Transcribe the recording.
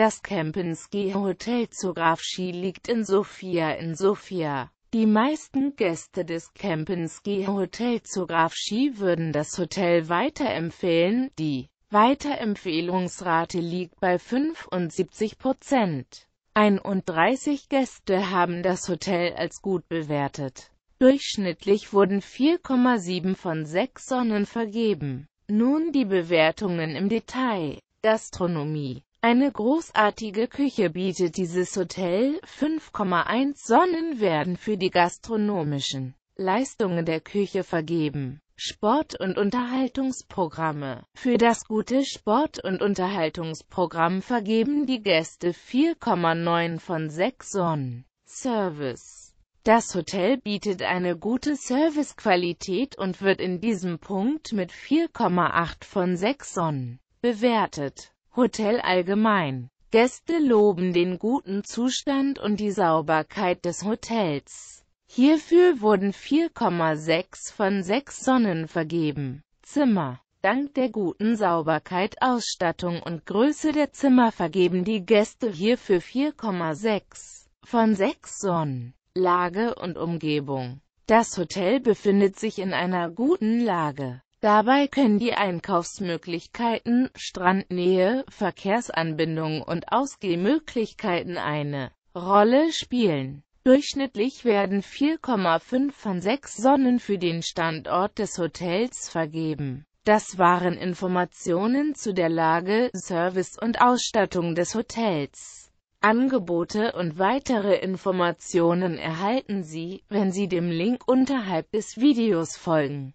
Das Kempinski Hotel zur Grafschi liegt in Sofia in Sofia. Die meisten Gäste des Kempinski Hotel zur Grafschi würden das Hotel weiterempfehlen, die Weiterempfehlungsrate liegt bei 75 Prozent. 31 Gäste haben das Hotel als gut bewertet. Durchschnittlich wurden 4,7 von 6 Sonnen vergeben. Nun die Bewertungen im Detail. Gastronomie eine großartige Küche bietet dieses Hotel, 5,1 Sonnen werden für die gastronomischen Leistungen der Küche vergeben. Sport- und Unterhaltungsprogramme Für das gute Sport- und Unterhaltungsprogramm vergeben die Gäste 4,9 von 6 Sonnen. Service das Hotel bietet eine gute Servicequalität und wird in diesem Punkt mit 4,8 von 6 Sonnen bewertet. Hotel allgemein. Gäste loben den guten Zustand und die Sauberkeit des Hotels. Hierfür wurden 4,6 von 6 Sonnen vergeben. Zimmer Dank der guten Sauberkeit, Ausstattung und Größe der Zimmer vergeben die Gäste hierfür 4,6 von 6 Sonnen. Lage und Umgebung Das Hotel befindet sich in einer guten Lage. Dabei können die Einkaufsmöglichkeiten, Strandnähe, Verkehrsanbindung und Ausgehmöglichkeiten eine Rolle spielen. Durchschnittlich werden 4,5 von 6 Sonnen für den Standort des Hotels vergeben. Das waren Informationen zu der Lage, Service und Ausstattung des Hotels. Angebote und weitere Informationen erhalten Sie, wenn Sie dem Link unterhalb des Videos folgen.